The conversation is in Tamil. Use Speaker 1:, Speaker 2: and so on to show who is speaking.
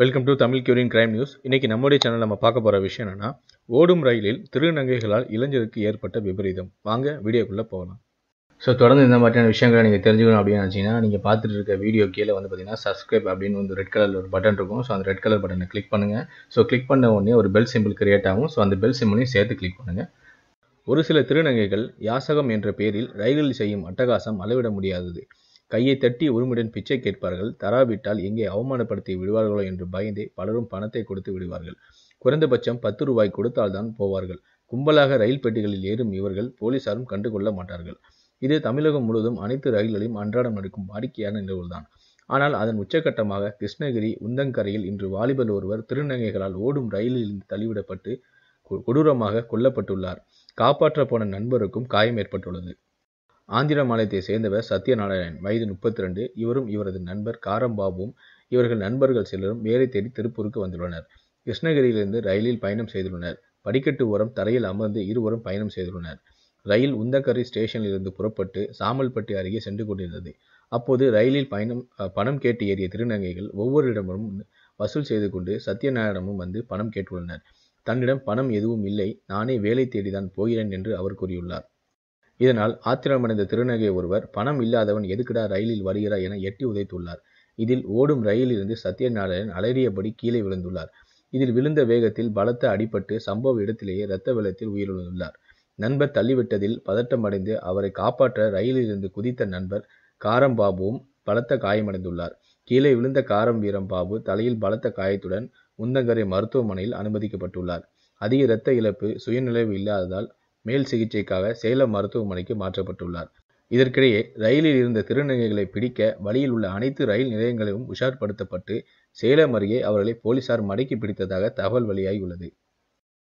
Speaker 1: வெல்கம் டு தமிழ் கியூரின் கிரைம் நியூஸ் இன்றைக்கி நம்முடைய சேனல் நம்ம பார்க்க போகிற விஷயம் என்னென்னா ஓடும் ரயிலில் திருநங்கைகளால் இளைஞருக்கு ஏற்பட்ட விபரீதம் வாங்க வீடியோக்குள்ளே போகலாம் ஸோ தொடர்ந்து இந்த மாதிரியான விஷயங்களை நீங்கள் தெரிஞ்சுக்கணும் அப்படின்னு நினச்சிங்கன்னா நீங்கள் பார்த்துட்டு இருக்க வீடியோ கீழே வந்து பார்த்தீங்கன்னா சப்ஸ்கிரைப் அப்படின்னு வந்து ரெட் கலரில் ஒரு பட்டன் இருக்கும் ஸோ அந்த ரெட் கலர் பட்டனை கிளிக் பண்ணுங்கள் ஸோ கிளிக் பண்ண உடனே ஒரு பெல் சிம்பிள் கிரியேட் ஆகும் ஸோ அந்த பெல் சிம்பிளையும் சேர்த்து கிளிக் பண்ணுங்கள் ஒரு சில திருநங்கைகள் யாசகம் என்ற பேரில் ரயிலில் செய்யும் அட்டகாசம் அளவிட முடியாதது கையை தட்டி உரிமையுடன் பிச்சை கேட்பார்கள் தராவிட்டால் எங்கே அவமானப்படுத்தி விடுவார்களோ என்று பயந்தே பலரும் பணத்தை கொடுத்து விடுவார்கள் குறைந்தபட்சம் பத்து ரூபாய் கொடுத்தால்தான் போவார்கள் கும்பலாக ரயில் பெட்டிகளில் ஏறும் இவர்கள் போலீசாரும் கண்டுகொள்ள மாட்டார்கள் இது தமிழகம் முழுவதும் அனைத்து ரயில்களையும் அன்றாடம் நடக்கும் வாடிக்கையான நிகழ்வுதான் ஆனால் அதன் உச்சகட்டமாக கிருஷ்ணகிரி உந்தங்கரையில் இன்று வாலிபர் ஒருவர் திருநங்கைகளால் ஓடும் ரயிலில் தள்ளிவிடப்பட்டு கொடூரமாக கொல்லப்பட்டுள்ளார் காப்பாற்ற போன நண்பருக்கும் காயம் ஏற்பட்டுள்ளது ஆந்திர மாநிலத்தை சேர்ந்தவர் சத்யநாராயணன் வயது முப்பத்தி ரெண்டு இவரும் இவரது நண்பர் காரம்பாபும் இவர்கள் நண்பர்கள் சிலரும் வேலை தேடி திருப்பூருக்கு வந்துள்ளனர் கிருஷ்ணகிரியிலிருந்து ரயிலில் பயணம் செய்துள்ளனர் படிக்கட்டு ஓரம் தரையில் அமர்ந்து இருவரும் பயணம் செய்துள்ளனர் ரயில் உந்தக்கரை ஸ்டேஷனிலிருந்து புறப்பட்டு சாமல்பட்டி அருகே சென்று கொண்டிருந்தது அப்போது ரயிலில் பயணம் பணம் கேட்டு ஏறிய திருநங்கைகள் ஒவ்வொரு இடமும் வசூல் செய்து கொண்டு சத்யநாராயணமும் வந்து பணம் கேட்டுள்ளனர் தன்னிடம் பணம் எதுவும் இல்லை நானே வேலை தேடிதான் போகிறேன் என்று அவர் கூறியுள்ளார் இதனால் ஆத்திரமடைந்த திருநகை ஒருவர் பணம் இல்லாதவன் எதுக்குடா ரயிலில் வருகிறாய் என எட்டி உதைத்துள்ளார் இதில் ஓடும் இருந்து சத்யநாராயணன் அலறியபடி கீழே விழுந்துள்ளார் இதில் விழுந்த வேகத்தில் பலத்த அடிபட்டு சம்பவ இடத்திலேயே இரத்த வெள்ளத்தில் உயிரிழந்துள்ளார் நண்பர் தள்ளிவிட்டதில் பதட்டமடைந்து அவரை காப்பாற்ற ரயிலிலிருந்து குதித்த நண்பர் காரம்பாபுவும் பலத்த காயமடைந்துள்ளார் கீழே விழுந்த காரம் வீரம் பாபு தலையில் பலத்த காயத்துடன் உந்தங்கரை மருத்துவமனையில் அனுமதிக்கப்பட்டுள்ளார் அதிக இரத்த இழப்பு சுயநிலைவு இல்லாததால் மேல் சிகிச்சைக்காக சேலம் மருத்துவமனைக்கு மாற்றப்பட்டுள்ளார் இதற்கிடையே ரயிலில் இருந்த திருநங்கைகளை பிடிக்க வழியில் உள்ள அனைத்து ரயில் நிலையங்களிலும் உஷார்படுத்தப்பட்டு சேலம் அருகே அவர்களை போலீசார் மடக்கி பிடித்ததாக தகவல் வெளியாகியுள்ளது